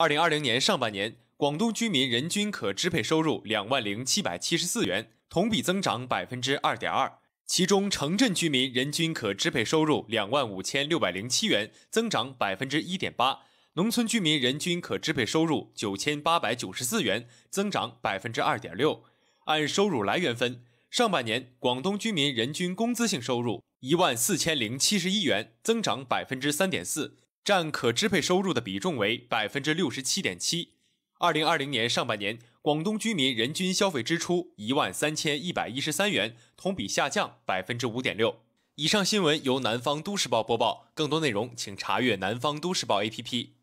二零二零年上半年，广东居民人均可支配收入两万零七百七十四元，同比增长百分之二点二。其中，城镇居民人均可支配收入两万五千六百零七元，增长百分之一点八；农村居民人均可支配收入九千八百九十四元，增长百分之二点六。按收入来源分，上半年广东居民人均工资性收入一万四千零七十一元，增长百分之三点四。占可支配收入的比重为百分之六十七点七。二零二零年上半年，广东居民人均消费支出一万三千一百一十三元，同比下降百分之五点六。以上新闻由南方都市报播报。更多内容请查阅南方都市报 A P P。